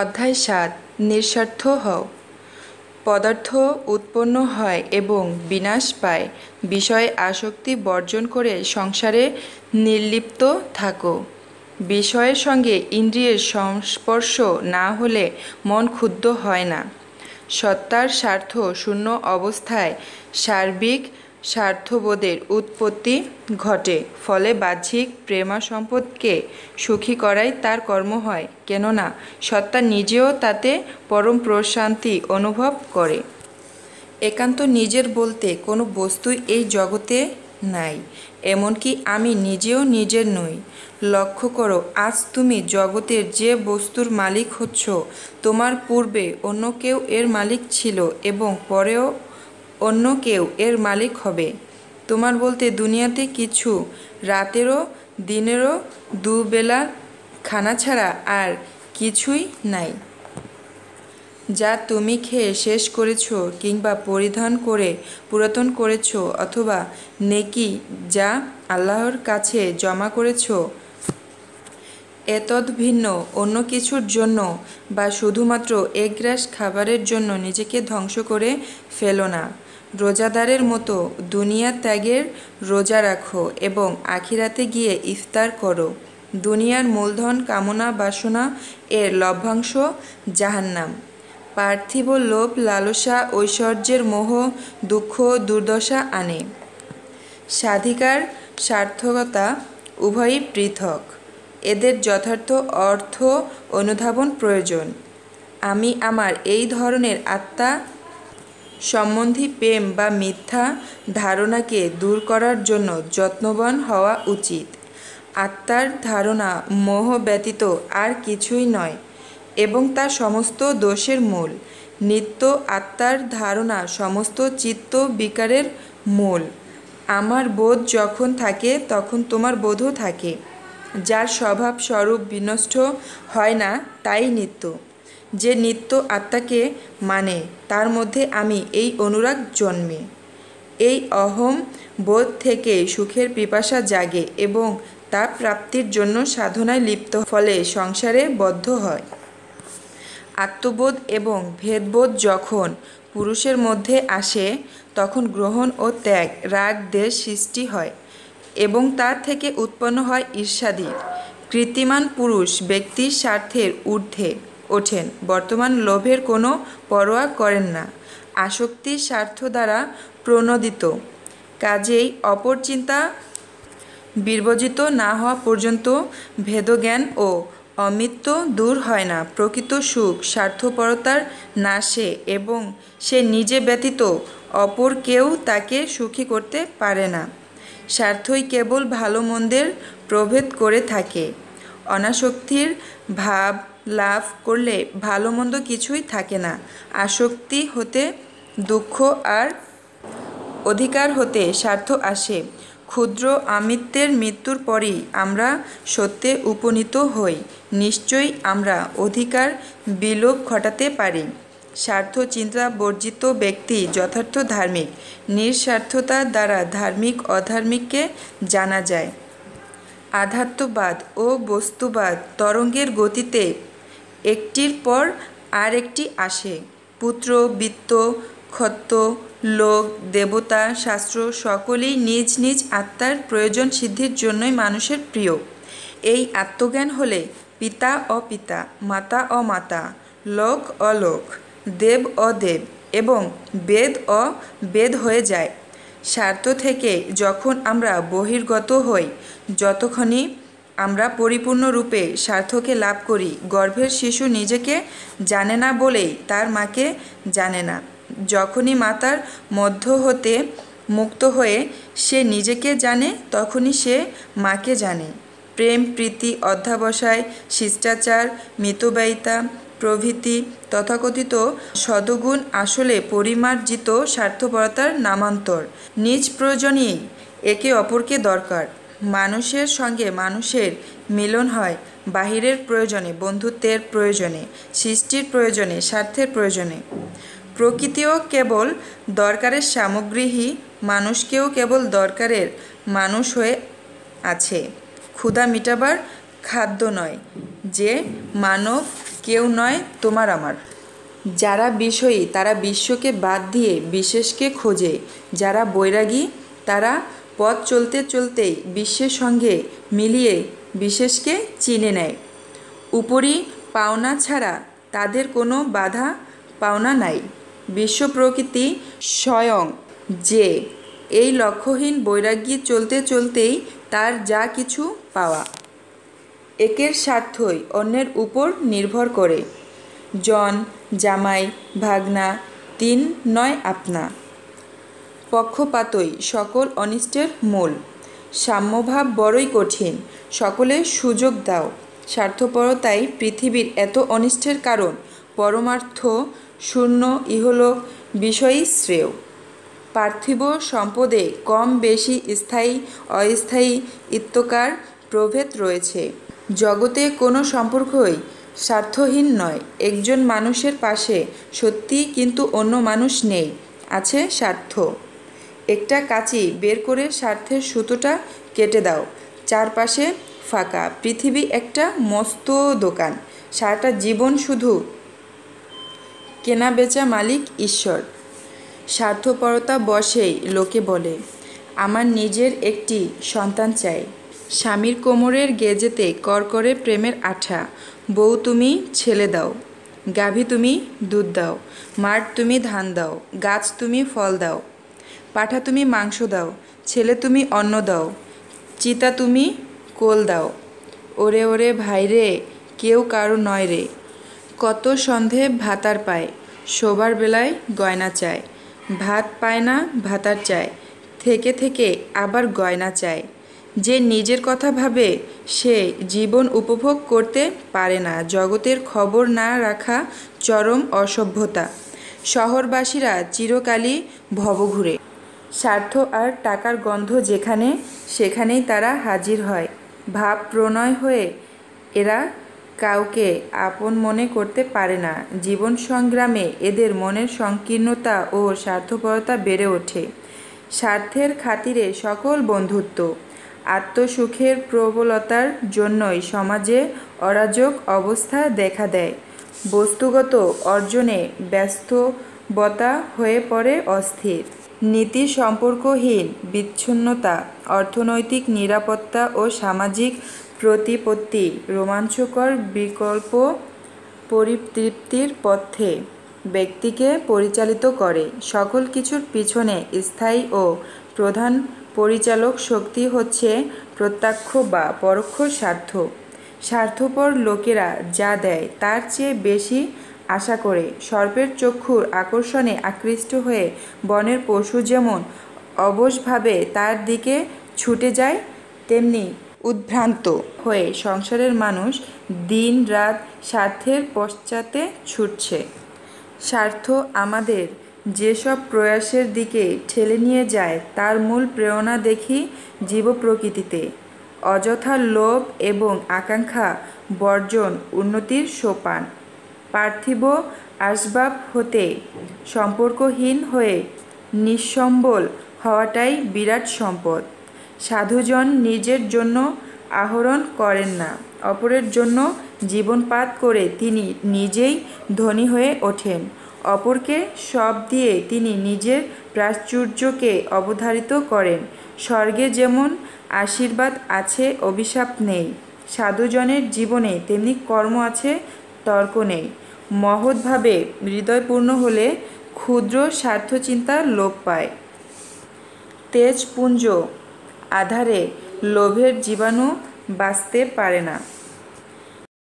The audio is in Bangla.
অধ্যায় সাত নিঃস্বার্থ হও পদার্থ উৎপন্ন হয় এবং বিনাশ পায় বিষয়ে আসক্তি বর্জন করে সংসারে নির্লিপ্ত থাকো বিষয়ের সঙ্গে ইন্দ্রিয়ের সংস্পর্শ না হলে মন ক্ষুদ্ধ হয় না সত্তার স্বার্থ শূন্য অবস্থায় সার্বিক স্বার্থবোধের উৎপত্তি ঘটে ফলে বাহ্যিক প্রেমা সম্পদকে সুখী করাই তার কর্ম হয় কেননা সত্তা নিজেও তাতে পরম প্রশান্তি অনুভব করে একান্ত নিজের বলতে কোনো বস্তুই এই জগতে নাই এমনকি আমি নিজেও নিজের নই লক্ষ্য করো আজ তুমি জগতের যে বস্তুর মালিক হচ্ছ তোমার পূর্বে অন্য কেউ এর মালিক ছিল এবং পরেও অন্য কেউ এর মালিক হবে তোমার বলতে দুনিয়াতে কিছু রাতেরও দিনেরও দুবেলা খানা ছাড়া আর কিছুই নাই যা তুমি খেয়ে শেষ করেছ কিংবা পরিধান করে পুরাতন করেছ অথবা নেকি যা আল্লাহর কাছে জমা করেছ এতদ ভিন্ন অন্য কিছুর জন্য বা শুধুমাত্র এগ্রাস গ্রাস খাবারের জন্য নিজেকে ধ্বংস করে ফেলো না রোজাদারের মতো দুনিয়া ত্যাগের রোজা রাখো এবং আখিরাতে গিয়ে ইফতার করো দুনিয়ার মূলধন কামনা বাসনা এর লভ্যাংশ জাহান্নাম পার্থিব লোভ লালসা ঐশ্বর্যের মোহ দুঃখ দুর্দশা আনে স্বাধিকার সার্থকতা উভয়ই পৃথক এদের যথার্থ অর্থ অনুধাবন প্রয়োজন আমি আমার এই ধরনের আত্মা সম্বন্ধী প্রেম বা মিথ্যা ধারণাকে দূর করার জন্য যত্নবান হওয়া উচিত আত্মার ধারণা মোহ ব্যতীত আর কিছুই নয় এবং তা সমস্ত দোষের মূল নিত্য আত্মার ধারণা সমস্ত চিত্ত বিকারের মূল আমার বোধ যখন থাকে তখন তোমার বোধও থাকে যার স্বভাব স্বরূপ বিনষ্ট হয় না তাই নিত্য যে নিত্য আত্মাকে মানে তার মধ্যে আমি এই অনুরাগ জন্মে এই অহম বোধ থেকে সুখের পিপাসা জাগে এবং তা প্রাপ্তির জন্য সাধনায় লিপ্ত ফলে সংসারে বদ্ধ হয় আত্মবোধ এবং ভেদবোধ যখন পুরুষের মধ্যে আসে তখন গ্রহণ ও ত্যাগ রাগ দেশ সৃষ্টি হয় এবং তার থেকে উৎপন্ন হয় ঈর্ষাদির কৃত্রিমান পুরুষ ব্যক্তির স্বার্থের ঊর্ধ্বে ওঠেন বর্তমান লোভের কোনো পরোয়া করেন না আসক্তির স্বার্থ দ্বারা প্রণোদিত কাজেই অপর চিন্তা বিবর্জিত না হওয়া পর্যন্ত ভেদজ্ঞান ও অমিত্ব দূর হয় না প্রকৃত সুখ স্বার্থপরতার নাশে এবং সে নিজে ব্যতীত অপর কেউ তাকে সুখী করতে পারে না স্বার্থই কেবল ভালো মন্দের প্রভেদ করে থাকে অনাসক্তির ভাব লাভ করলে ভালো মন্দ কিছুই থাকে না আসক্তি হতে দুঃখ আর অধিকার হতে স্বার্থ আসে ক্ষুদ্র আমিত্বের মৃত্যুর পরই আমরা সত্যে উপনীত হই নিশ্চয়ই আমরা অধিকার বিলোপ ঘটাতে পারি স্বার্থ চিন্তা বর্জিত ব্যক্তি যথার্থ ধার্মিক নিঃস্বার্থতা দ্বারা ধার্মিক অধার্মিককে জানা যায় আধাত্মবাদ ও বস্তুবাদ তরঙ্গের গতিতে একটির পর আরেকটি আসে পুত্র বৃত্ত ক্ষত্য লোক দেবতা শাস্ত্র সকলেই নিজ নিজ আত্মার প্রয়োজন সিদ্ধির জন্যই মানুষের প্রিয় এই আত্মজ্ঞান হলে পিতা অপিতা মাতা অমাতা লোক অলোক দেব অদেব এবং বেদ অবেদ হয়ে যায় স্বার্থ থেকে যখন আমরা বহির্গত হই যতক্ষণই আমরা পরিপূর্ণরূপে স্বার্থকে লাভ করি গর্ভের শিশু নিজেকে জানে না বলেই তার মাকে জানে না যখনই মাতার মধ্য হতে মুক্ত হয়ে সে নিজেকে জানে তখনই সে মাকে জানে প্রেম প্রীতি অধ্যাবসায় শিষ্টাচার মিতব্যয়িতা প্রভৃতি তথাকথিত সদগুণ আসলে পরিমার্জিত স্বার্থপরতার নামান্তর নিজ প্রয়োজনেই একে অপরকে দরকার মানুষের সঙ্গে মানুষের মিলন হয় বাহিরের প্রয়োজনে বন্ধুত্বের প্রয়োজনে সৃষ্টির প্রয়োজনে স্বার্থের প্রয়োজনে প্রকৃতিও কেবল দরকারের সামগ্রীহি মানুষকেও কেবল দরকারের মানুষ হয়ে আছে ক্ষুধা মিটাবার খাদ্য নয় যে মানব কেউ নয় তোমার আমার যারা বিষয়ী তারা বিশ্বকে বাদ দিয়ে বিশেষকে খোঁজে যারা বৈরাগী তারা পথ চলতে চলতেই বিশ্বের সঙ্গে মিলিয়ে বিশেষকে চিনে নেয় উপরি পাওনা ছাড়া তাদের কোনো বাধা পাওনা নাই বিশ্ব প্রকৃতি স্বয়ং যে এই লক্ষ্যহীন বৈরাগ্যী চলতে চলতেই তার যা কিছু পাওয়া একের স্বার্থই অন্যের উপর নির্ভর করে জন জামাই ভাগনা তিন নয় আপনা পক্ষপাতই সকল অনিষ্টের মূল সাম্যভাব বড়ই কঠিন সকলে সুযোগ দাও স্বার্থপরতাই পৃথিবীর এত অনিষ্টের কারণ পরমার্থ শূন্য ইহলোক বিষয়ই শ্রেয় পার্থিব সম্পদে কম বেশি স্থায়ী অস্থায়ী ইত্যকার প্রভেদ রয়েছে জগতে কোনো সম্পর্কই স্বার্থহীন নয় একজন মানুষের পাশে সত্যি কিন্তু অন্য মানুষ নেই আছে স্বার্থ একটা কাঁচি বের করে স্বার্থের সুতোটা কেটে দাও চারপাশে ফাঁকা পৃথিবী একটা মস্ত দোকান সারাটা জীবন শুধু কেনা বেচা মালিক ঈশ্বর স্বার্থপরতা বসেই লোকে বলে আমার নিজের একটি সন্তান চাই স্বামীর কোমরের গেজেতে করকরে প্রেমের আঠা বউ তুমি ছেলে দাও গাভী তুমি দুধ দাও মাঠ তুমি ধান দাও গাছ তুমি ফল দাও পাঠা তুমি মাংস দাও ছেলে তুমি অন্ন দাও চিতা তুমি কোল দাও ওরে ওরে ভাই রে কেউ কারো নয় রে কত সন্ধে ভাতার পায় শোবার বেলায় গয়না চায় ভাত পায় না ভাতার চায় থেকে থেকে আবার গয়না চায় যে নিজের কথা ভাবে সে জীবন উপভোগ করতে পারে না জগতের খবর না রাখা চরম অসভ্যতা শহরবাসীরা চিরকালই ভবঘুরে স্বার্থ আর টাকার গন্ধ যেখানে সেখানেই তারা হাজির হয় ভাব প্রণয় হয়ে এরা কাউকে আপন মনে করতে পারে না জীবন সংগ্রামে এদের মনের সংকীর্ণতা ও স্বার্থপরতা বেড়ে ওঠে স্বার্থের খাতিরে সকল বন্ধুত্ব আত্মসুখের প্রবলতার জন্যই সমাজে অরাজক অবস্থা দেখা দেয় বস্তুগত অর্জনে ব্যস্তবতা হয়ে পড়ে অস্থির নীতি সম্পর্কহীন বিচ্ছিন্নতা অর্থনৈতিক নিরাপত্তা ও সামাজিক প্রতিপত্তি রোমাঞ্চকর বিকল্প পরিতৃপ্তির পথে ব্যক্তিকে পরিচালিত করে সকল কিছুর পিছনে স্থায়ী ও প্রধান পরিচালক শক্তি হচ্ছে প্রত্যক্ষ বা পরোক্ষ স্বার্থ স্বার্থপর লোকেরা যা দেয় তার চেয়ে বেশি আশা করে সর্পের চক্ষুর আকর্ষণে আকৃষ্ট হয়ে বনের পশু যেমন অবশভাবে তার দিকে ছুটে যায় তেমনি উদ্ভ্রান্ত হয়ে সংসারের মানুষ দিন রাত স্বার্থের পশ্চাতে ছুটছে স্বার্থ আমাদের যেসব প্রয়াসের দিকে ঠেলে নিয়ে যায় তার মূল প্রেরণা দেখি জীব প্রকৃতিতে অযথা লোভ এবং আকাঙ্ক্ষা বর্জন উন্নতির সোপান পার্থিব আসবাব হতে সম্পর্কহীন হয়ে নিঃসম্বল হওয়াটাই বিরাট সম্পদ সাধুজন নিজের জন্য আহরণ করেন না অপরের জন্য জীবনপাত করে তিনি নিজেই ধনী হয়ে ওঠেন অপরকে সব দিয়ে তিনি নিজের প্রাচুর্যকে অবধারিত করেন স্বর্গে যেমন আশীর্বাদ আছে অভিশাপ নেই সাধুজনের জীবনে তেমনি কর্ম আছে তর্ক নেই মহৎভাবে হৃদয়পূর্ণ হলে ক্ষুদ্র স্বার্থচিন্তা লোপ পায় তেজপুঞ্জ আধারে লোভের জীবাণু বাঁচতে পারে না